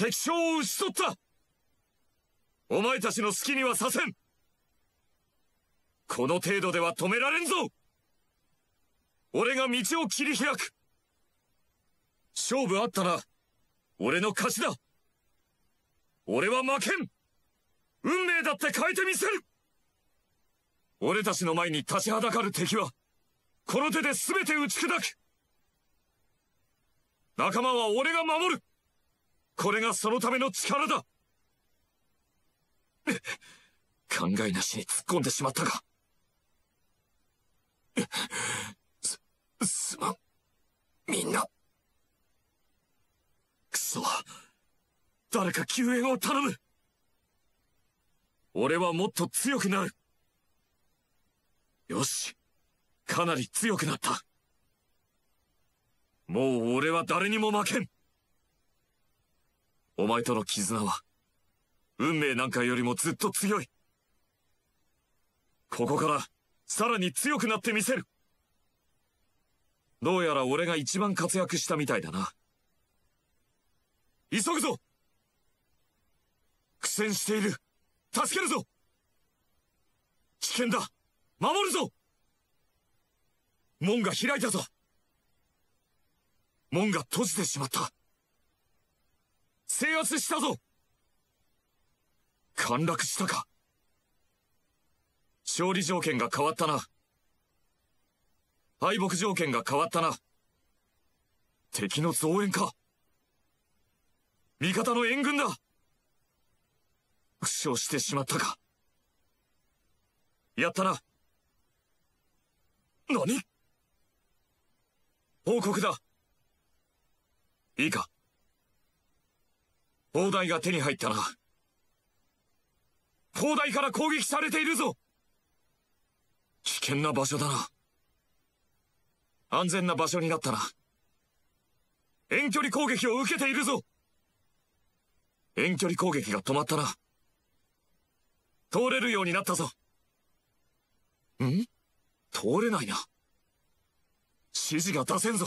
敵将を討ち取ったお前たちの好きにはさせんこの程度では止められんぞ俺が道を切り開く勝負あったな俺の勝ちだ俺は負けん運命だって変えてみせる俺たちの前に立ちはだかる敵はこの手で全て打ち砕く仲間は俺が守るこれがそのための力だ考えなしに突っ込んでしまったが。す、すまん。みんな。くそ。誰か救援を頼む。俺はもっと強くなる。よし。かなり強くなった。もう俺は誰にも負けん。お前との絆は、運命なんかよりもずっと強い。ここから、さらに強くなってみせる。どうやら俺が一番活躍したみたいだな。急ぐぞ苦戦している助けるぞ危険だ守るぞ門が開いたぞ門が閉じてしまった制圧したぞ陥落したか勝利条件が変わったな敗北条件が変わったな敵の増援か味方の援軍だ負傷してしまったかやったな何報告だいいか砲台が手に入ったな。砲台から攻撃されているぞ危険な場所だな。安全な場所になったな。遠距離攻撃を受けているぞ遠距離攻撃が止まったな。通れるようになったぞ。ん通れないな。指示が出せんぞ。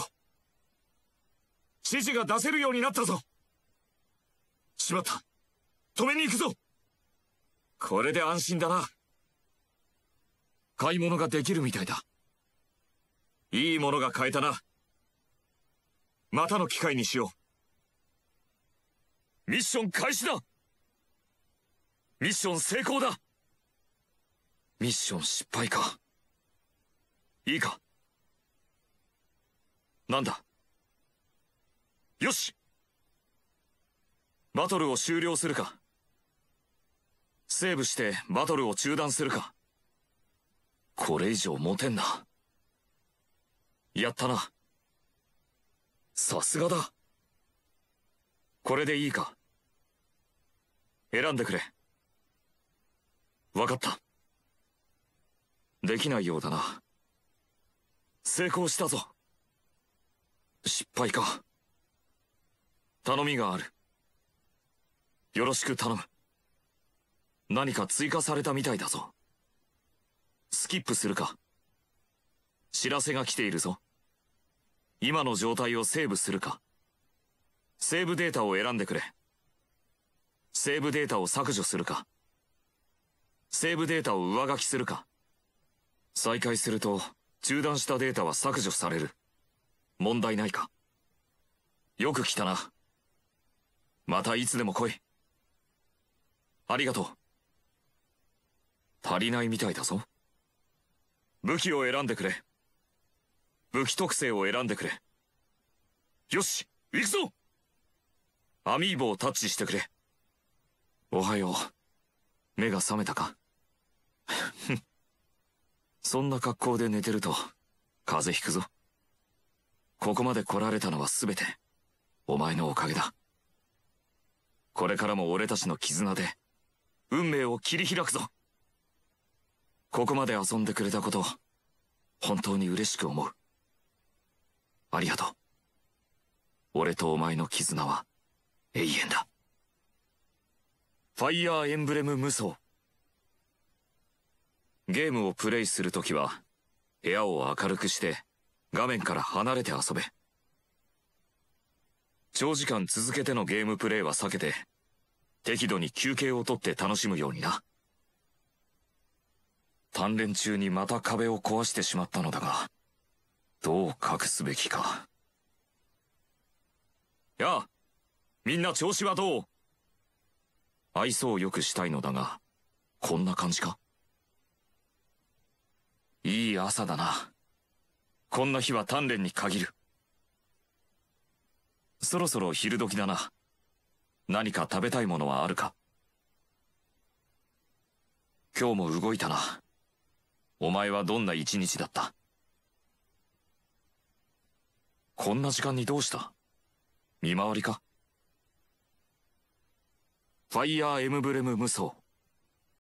指示が出せるようになったぞ。しまった。止めに行くぞこれで安心だな。買い物ができるみたいだ。いいものが買えたな。またの機会にしよう。ミッション開始だミッション成功だミッション失敗か。いいかなんだよしバトルを終了するかセーブしてバトルを中断するかこれ以上持てんなやったなさすがだこれでいいか選んでくれ分かったできないようだな成功したぞ失敗か頼みがあるよろしく頼む。何か追加されたみたいだぞ。スキップするか。知らせが来ているぞ。今の状態をセーブするか。セーブデータを選んでくれ。セーブデータを削除するか。セーブデータを上書きするか。再開すると、中断したデータは削除される。問題ないか。よく来たな。またいつでも来い。ありがとう足りないみたいだぞ武器を選んでくれ武器特性を選んでくれよし行くぞアミーボをタッチしてくれおはよう目が覚めたかそんな格好で寝てると風邪ひくぞここまで来られたのは全てお前のおかげだこれからも俺たちの絆で運命を切り開くぞここまで遊んでくれたこと本当に嬉しく思うありがとう俺とお前の絆は永遠だファイヤーエンブレム無双ゲームをプレイするときは部屋を明るくして画面から離れて遊べ長時間続けてのゲームプレイは避けて適度に休憩をとって楽しむようにな。鍛錬中にまた壁を壊してしまったのだが、どう隠すべきか。やあ、みんな調子はどう愛想を良くしたいのだが、こんな感じかいい朝だな。こんな日は鍛錬に限る。そろそろ昼時だな。何か食べたいものはあるか今日も動いたな。お前はどんな一日だったこんな時間にどうした見回りかファイヤーエムブレム無双。